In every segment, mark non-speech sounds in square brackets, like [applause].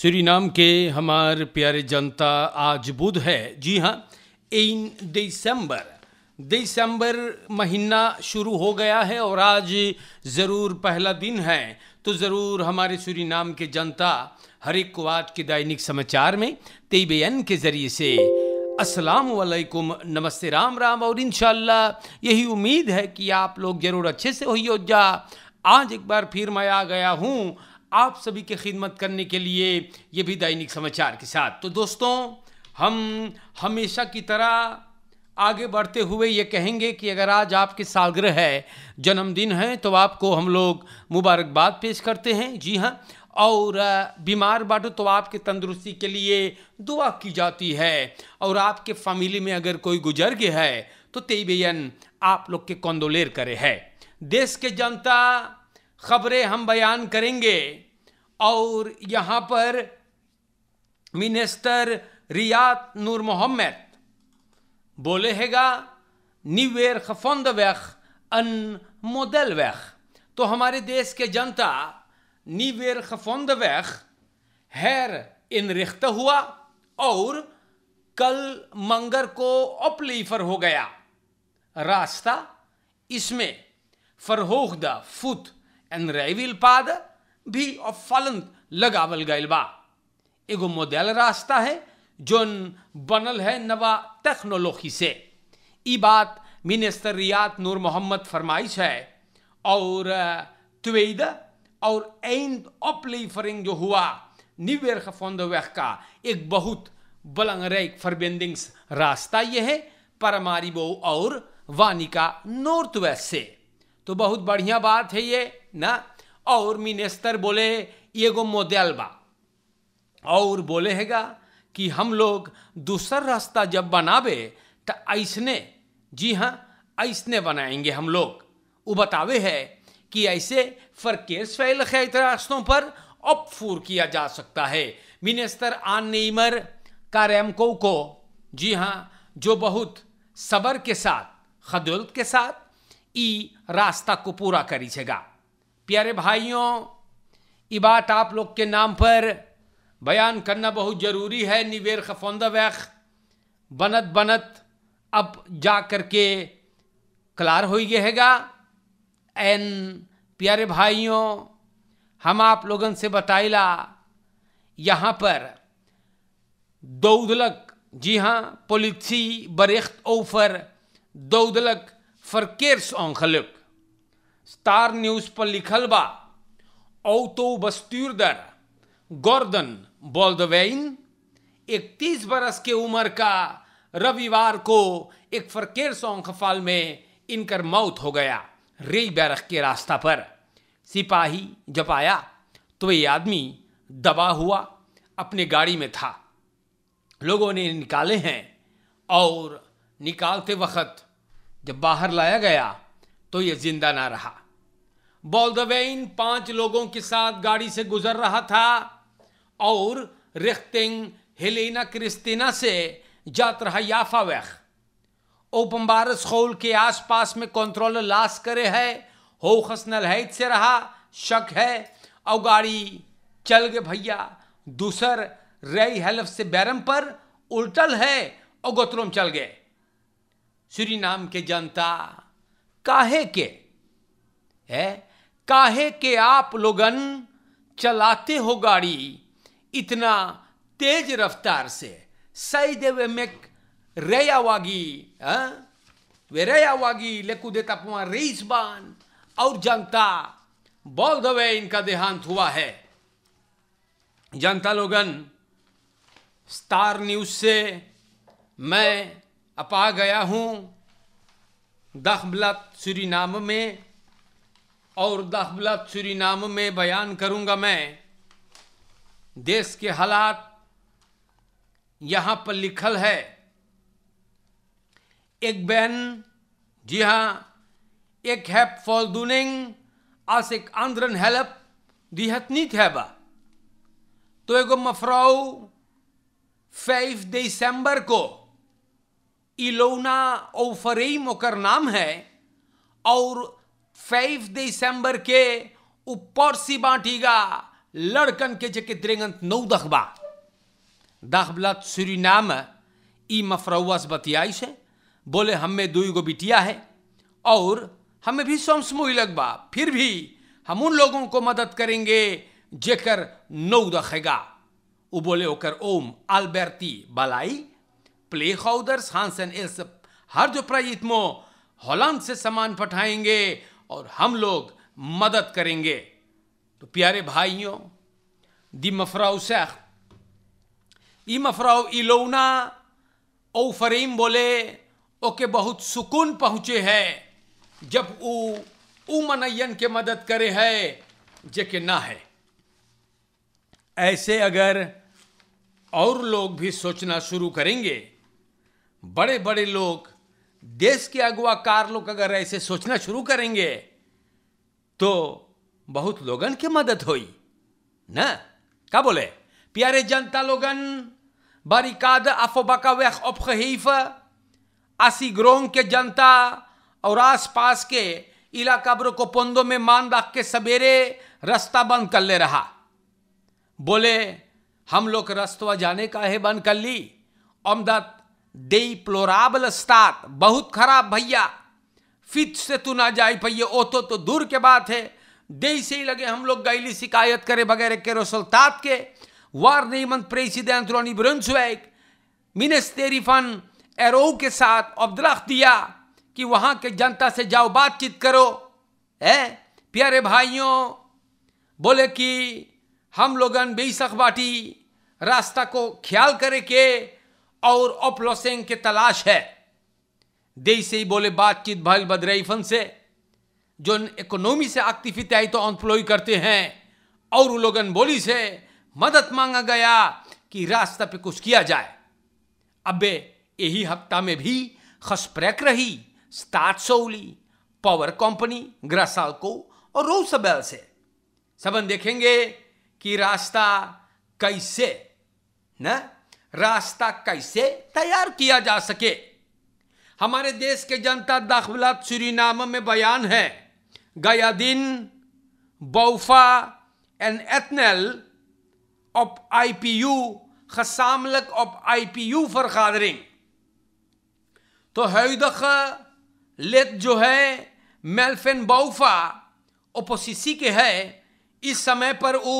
श्री नाम के हमार प्यारे जनता आज बुध है जी हाँ इन दिसंबर दिसंबर महीना शुरू हो गया है और आज ज़रूर पहला दिन है तो ज़रूर हमारे श्री नाम के जनता हर एक को आज के दैनिक समाचार में तेबेन के ज़रिए से अस्सलाम वालेकुम नमस्ते राम राम और इन यही उम्मीद है कि आप लोग ज़रूर अच्छे से हो जा आज एक बार फिर मैं आ गया हूँ आप सभी के खिदमत करने के लिए ये भी दैनिक समाचार के साथ तो दोस्तों हम हमेशा की तरह आगे बढ़ते हुए ये कहेंगे कि अगर आज आपके सालग्रह है जन्मदिन है तो आपको हम लोग मुबारकबाद पेश करते हैं जी हाँ और बीमार बाटो तो आपके तंदुरुस्ती के लिए दुआ की जाती है और आपके फैमिली में अगर कोई गुजर गया है तो तेबेयन आप लोग के कौंदोलेर करे है देश के जनता खबरें हम बयान करेंगे और यहाँ पर मिनिस्टर रियात नूर मोहम्मद बोले हैगा निवेर खफोंद वैख अन मोदल वैख तो हमारे देश के जनता निवेर खफोंद वैख हैर इन रिख्त हुआ और कल मंगर को अपलीफर हो गया रास्ता इसमें फरहोखदा फुत एंड रैविल पाद भी और फलंत लगावल गए बा एगो मोदल रास्ता है जो बनल है नवा टेक्नोलॉजी से ई बात मिनिस्टर रियात नूर मोहम्मद फरमाइश है और त्वेद और एंड ऑपलीफरिंग जो हुआ निवेर फोंद का एक बहुत बलंग रैक फरबेंडिंग्स रास्ता यह है परमारी परमारिबो और वानिका नॉर्थ वेस्ट से तो बहुत बढ़िया बात है ये ना और मिनेस्तर बोले ये गो मोदल बा और बोले हैगा कि हम लोग दूसर रास्ता जब बनावे तो ऐसने जी हाँ ऐसने बनाएंगे हम लोग वो बतावे है कि ऐसे फरकेस फैल है रास्तों पर अब फूर किया जा सकता है मिनिस्टर आन नईमर कारेमको को जी हाँ जो बहुत सबर के साथ खदुल के साथ ई रास्ता को पूरा करी छेगा प्यारे भाइयों ये बात आप लोग के नाम पर बयान करना बहुत ज़रूरी है निवेर खफौंद वैख बनत बनत अब जा कर के क्लार हो गएगा एन प्यारे भाइयों हम आप लोगन से बताइला यहाँ पर दौदलक जी हाँ पोलिथी बरेख्त ओफर दौदलक फरकेर्स ओंखलक स्टार न्यूज़ पर लिखल बा औतो बस्तूरदर गॉर्दन बॉल्दवेइन इकतीस बरस के उम्र का रविवार को एक फरकेर सौंखफाल में इनकर मौत हो गया रेई बैरख के रास्ता पर सिपाही जब आया तो ये आदमी दबा हुआ अपने गाड़ी में था लोगों ने निकाले हैं और निकालते वक्त जब बाहर लाया गया तो यह जिंदा ना रहा बॉल्दवेन पांच लोगों के साथ गाड़ी से गुजर रहा था और रिख्तिंग हेलेना क्रिस्tina से जात रहा याफा वैख ओपम्बारस खोल के आसपास में कंट्रोलर लाश करे है खसनल नलहैत से रहा शक है और गाड़ी चल गए भैया दूसर रई हेल्फ से बैरम पर उल्टल है और गोत्रोम चल गए श्री नाम के जनता काहे के है काहे के आप लोगन चलाते हो गाड़ी इतना तेज रफ्तार से सही देवे में रेयावागी वे रेयावागी लेकू देता पुआ रेस बान और जनता बोल दवे इनका देहांत हुआ है जनता लोगन स्टार न्यूज से मैं अपा गया हूँ दाखबलात नाम में और दाखबलात नाम में बयान करूंगा मैं देश के हालात यहाँ पर लिखल है एक बहन जी हाँ एक हैप फॉल दुनिंग आस एक आंध्रन हेल्प दिहत नीत है बा तो एगो मफराऊ फाइव दिसंबर को इलोना ओफरेम ओकर नाम है और 5 दिसंबर के ऊपर सी बांटीगा लड़कन के जके द्रेंगंत नौ दखबा दखबलत सूरी नाम ई मफरौस बतियाई से बोले हमें दुई गो बिटिया है और हमें भी समसमोही लगबा फिर भी हम उन लोगों को मदद करेंगे जेकर नौ दखेगा वो बोले ओकर ओम अल्बर्टी बलाई प्लेहाउदर्स एंड एल्स हर जो प्रायितमो हॉलैंड से सामान पठाएंगे और हम लोग मदद करेंगे तो प्यारे भाइयों दी मफराउ शेख ई मफराउ इलोना ओ फरीम बोले ओके बहुत सुकून पहुँचे है जब ऊ ऊ मनयन के मदद करे है जे के ना है ऐसे अगर और लोग भी सोचना शुरू करेंगे बड़े बड़े लोग देश के कार लोग अगर ऐसे सोचना शुरू करेंगे तो बहुत लोगन के मदद होई ना क्या बोले प्यारे जनता लोगन बारिकाद आसी ग्रोंग के जनता और आसपास के इलाकाबरों को पोंदो में मान रख के सवेरे रास्ता बंद कर ले रहा बोले हम लोग रास्ता जाने का है बंद कर ली अमदाद डेप्लोराबल स्टार्ट बहुत खराब भैया फित से तू ना जाए पाइये ओ तो, तो दूर के बात है दे से ही लगे हम लोग गैली शिकायत करे बगैर के रोसलता के वारनेमन प्रेसिडेंट रोनी ब्रंसवैक फन एरो के साथ अब्दरख दिया कि वहाँ के जनता से जाओ बातचीत करो है प्यारे भाइयों बोले कि हम लोगन बेसख बाटी रास्ता को ख्याल करे के और ओपलोसेंग के तलाश है दे से ही बोले बातचीत भाई बदरईफन से जो इकोनॉमी से आकतीफी तो ऑन्प्लॉय करते हैं और लोगन बोली से मदद मांगा गया कि रास्ता पे कुछ किया जाए अबे यही हफ्ता में भी खसप्रैक रही स्टार्ट सोली पावर कंपनी ग्रासाल को और रोसबेल से सबन देखेंगे कि रास्ता कैसे ना रास्ता कैसे तैयार किया जा सके हमारे देश के जनता दाखिला सूरीनामा में बयान है गयादिन बौफा एंड एथनल ऑफ आई पी यू खसामलक of I P U for खादरिंग तो हैदख लेत जो है मेलफेन बाउफा ओपोसी के है इस समय पर वो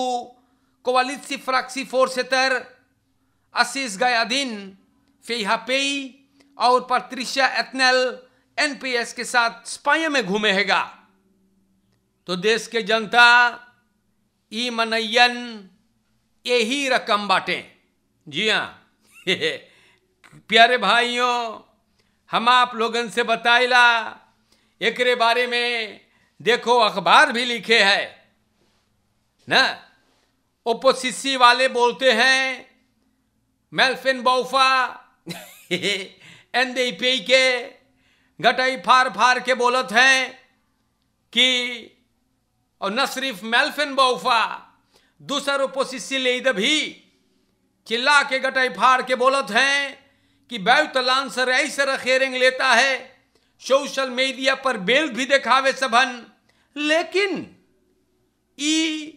कोवालित फ्राक्सी फोर से तर फेहा पेई और पत्रिशा एथनेल एनपीएस के साथ स्पाइ में घूमे हैगा तो देश के जनता ई मनयन यही रकम बाटे जी हाँ [laughs] प्यारे भाइयों हम आप लोगन से बताइला एक बारे में देखो अखबार भी लिखे है ना ओपोसिसी वाले बोलते हैं मेलफिन Baufa, एनडीपी के गटई फार फार के बोलत हैं कि और न सिर्फ मेलफिन बौफा दूसर ओपोसिसी ले भी चिल्ला के गटाई फाड़ के बोलत हैं कि बैत लांसर ऐसे रखेरेंग लेता है सोशल मीडिया पर बेल भी दिखावे सभन लेकिन ई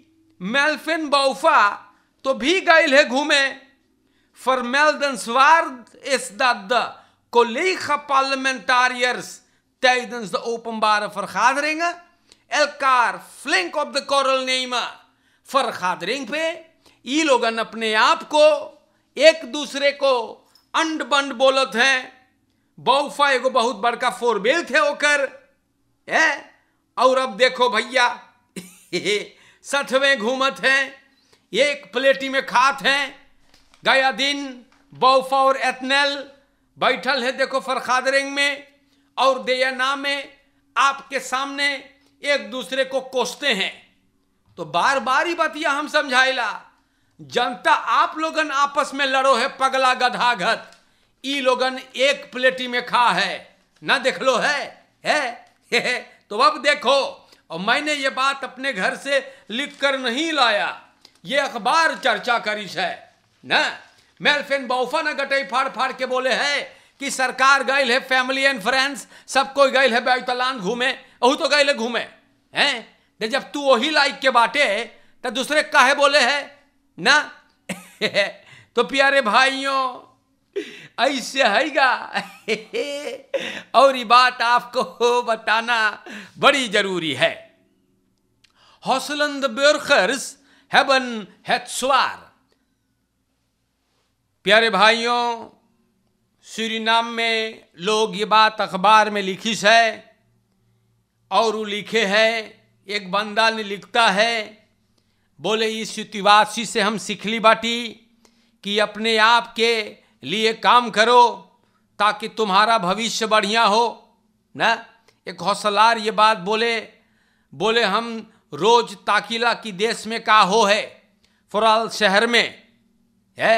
मेलफिन बौफा तो भी गायल है घूमे vermeldenswaard is dat de collega-parlementariërs tijdens de openbare vergaderingen elkaar flink op de korrel nemen. Vergadering पे Ilogan apne अपने आप को एक दूसरे को अंड बंड बोलत हैं बौफा एगो बहुत बड़का फोरबेल थे होकर है और अब देखो भैया सठवें घूमत हैं एक प्लेटी में खात हैं गया दिन और एथनेल बैठल है देखो फरखादरेंग में और देयना में आपके सामने एक दूसरे को कोसते हैं तो बार बार ही बतिया हम ला जनता आप लोगन आपस में लड़ो है पगला गधा घत ई लोगन एक प्लेटी में खा है ना देख लो है है, है, है। तो अब देखो और मैंने ये बात अपने घर से लिख कर नहीं लाया ये अखबार चर्चा करी है ना मेलफिन बहुफा न गटे फाड़ फाड़ के बोले है कि सरकार गई है फैमिली एंड फ्रेंड्स सब कोई गई है बैतलान घूमे अहू तो गई है घूमे हैं दे तो जब तू वही लाइक के बाटे तो दूसरे काहे बोले है ना [laughs] तो प्यारे भाइयों ऐसे हैगा [laughs] और ये बात आपको बताना बड़ी जरूरी है हौसलंद हैवन हेबन स्वार प्यारे भाइयों सूरीनाम में लोग ये बात अखबार में लिखी है और वो लिखे है एक बंदा ने लिखता है बोले इस तिवासी से हम सीखली बाटी कि अपने आप के लिए काम करो ताकि तुम्हारा भविष्य बढ़िया हो ना एक हौसलार ये बात बोले बोले हम रोज ताकिला की देश में का हो है फुराल शहर में है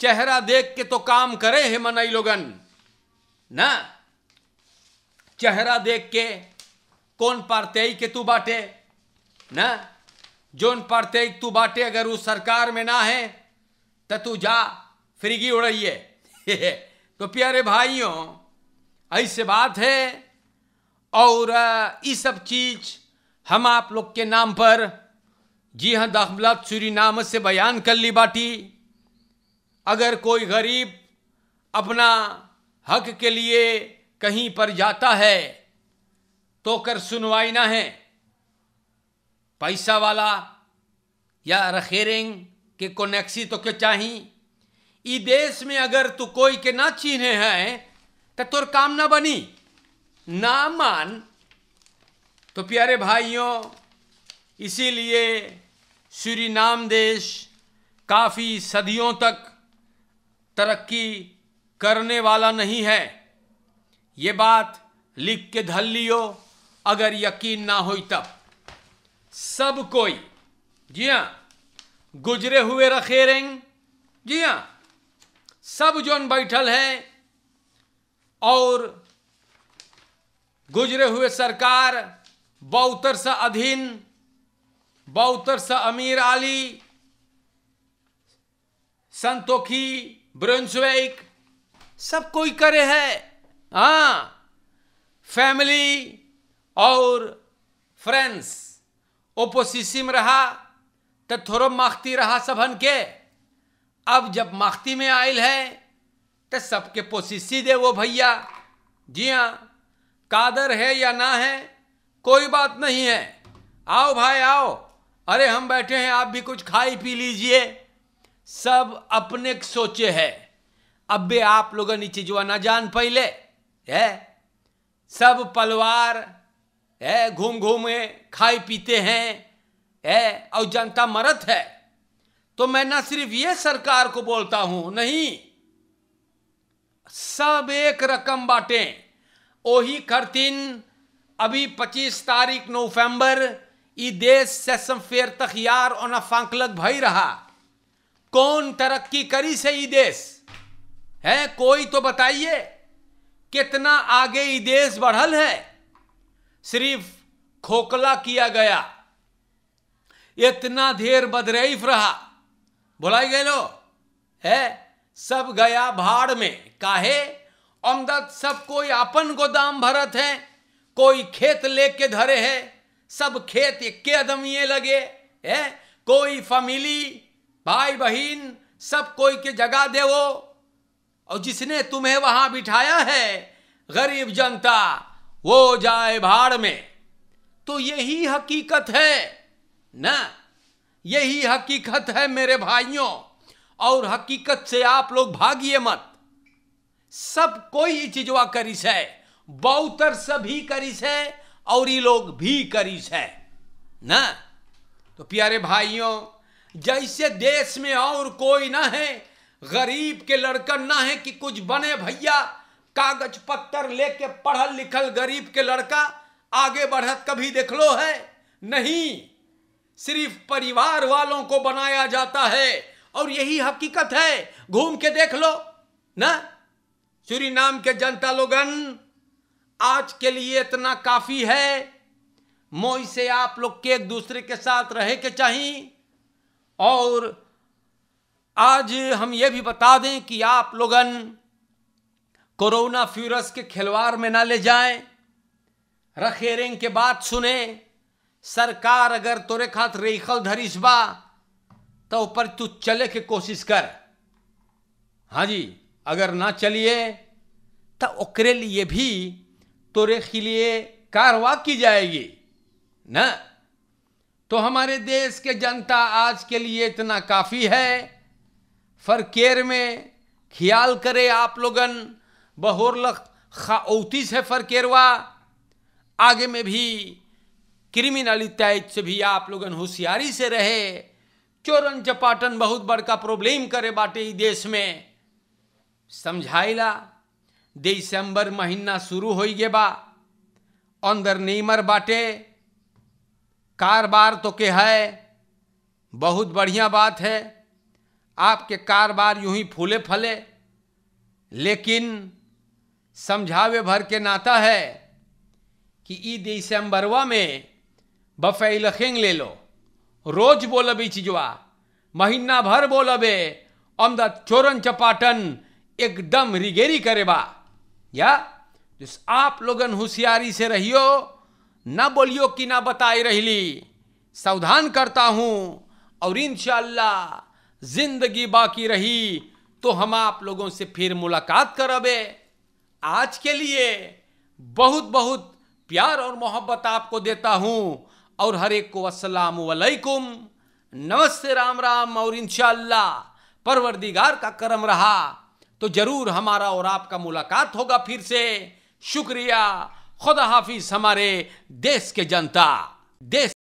चेहरा देख के तो काम करे है मनई लोगन ना चेहरा देख के कौन पारते के तू बाटे ना जोन पारते तू बाटे अगर वो सरकार में ना है तो तू जा फ्रीगी उड़ाइए [laughs] तो प्यारे भाइयों ऐसे बात है और ये सब चीज़ हम आप लोग के नाम पर जी हाँ दाखिलात सूरी नाम से बयान कर ली बाटी अगर कोई गरीब अपना हक के लिए कहीं पर जाता है तो कर सुनवाई ना है पैसा वाला या रखेरेंग के कोनेक्सी तो क्यों चाही ई देश में अगर तू कोई के ना चिन्हे हैं तो तुर काम ना बनी ना मान तो प्यारे भाइयों इसीलिए श्री नाम देश काफ़ी सदियों तक तरक्की करने वाला नहीं है ये बात लिख के धल लियो अगर यकीन ना हो तब सब कोई जी हाँ गुजरे हुए रखे रेंग जी हाँ सब जोन बैठल है और गुजरे हुए सरकार बहुतर सा अधीन बहुतर सा अमीर आली संतोखी ब्रुन्सवेक सब कोई करे है हाँ फैमिली और फ्रेंड्स में रहा तो थोड़ा माखती रहा सबन के अब जब माखती में आयल है तो सबके पोसिसी दे वो भैया जी हाँ कादर है या ना है कोई बात नहीं है आओ भाई आओ अरे हम बैठे हैं आप भी कुछ खाई पी लीजिए सब अपने सोचे है अब भी आप लोग नीचे जो ना जान पहले है सब पलवार है घूम घूमे खाए पीते हैं है और जनता मरत है तो मैं ना सिर्फ ये सरकार को बोलता हूं नहीं सब एक रकम बांटे वही करतीन अभी पच्चीस तारीख नवंबर ई देश सेशन फेयर तक यार और ना फांकलक भई रहा कौन तरक्की करी से ई देश है कोई तो बताइए कितना आगे ई देश बढ़ल है सिर्फ खोखला किया गया इतना देर बदरईफ रहा भुलाई गए लो है सब गया भाड़ में काहे अमदत सब कोई अपन गोदाम भरत है कोई खेत लेके धरे है सब खेत इक्के आदमी लगे है कोई फैमिली भाई बहन सब कोई के दे देवो और जिसने तुम्हें वहां बिठाया है गरीब जनता वो जाए भाड़ में तो यही हकीकत है ना यही हकीकत है मेरे भाइयों और हकीकत से आप लोग भागिए मत सब कोई चिजवा करिस है बहुतर सभी करीस है और ये लोग भी करिस है ना तो प्यारे भाइयों जैसे देश में और कोई ना है गरीब के लड़कन ना है कि कुछ बने भैया कागज पत्थर लेके पढ़ल लिखल गरीब के लड़का आगे बढ़त कभी देख लो है नहीं सिर्फ परिवार वालों को बनाया जाता है और यही हकीकत है घूम के देख लो ना श्री नाम के जनता लोगन आज के लिए इतना काफी है मोई से आप लोग के एक दूसरे के साथ रहे के चाहिए और आज हम ये भी बता दें कि आप लोगन कोरोना फ्यूरस के खिलवाड़ में ना ले जाएं रखेरें के बात सुने सरकार अगर तोरे खात रेखल धरिस बा तो ऊपर तू चले के कोशिश कर हाँ जी अगर ना चलिए तो ओकरे लिए भी तोरे के लिए कार्रवाई की जाएगी ना तो हमारे देश के जनता आज के लिए इतना काफ़ी है फरकेर में ख्याल करे आप लोगन बहोरलख खाउती से फरकेरवा आगे में भी क्रिमिनली तैज से भी आप लोगन होशियारी से रहे चोरन चपाटन बहुत बड़का प्रॉब्लम करे बाटे इस देश में समझाइला दिसंबर महीना शुरू हो गए बा अंदर नहीं मर बाटे कारोबार तो के है बहुत बढ़िया बात है आपके कारोबार यूं ही फूले फले लेकिन समझावे भर के नाता है कि ई दिसंबरवा में बफे लखेंग ले लो रोज बोलब चिजवा महीना भर बोलबे अमदा चोरन चपाटन एकदम रिगेरी करेबा या आप लोगन होशियारी से रहियो ना बोलियो कि ना बताए रहली सावधान करता हूँ और इन जिंदगी बाकी रही तो हम आप लोगों से फिर मुलाकात करबे आज के लिए बहुत बहुत प्यार और मोहब्बत आपको देता हूँ और हर एक को असलम वालेकुम नमस्ते राम राम और इनशाला परवरदिगार का करम रहा तो ज़रूर हमारा और आपका मुलाकात होगा फिर से शुक्रिया खुदा हाफिज हमारे देश के जनता देश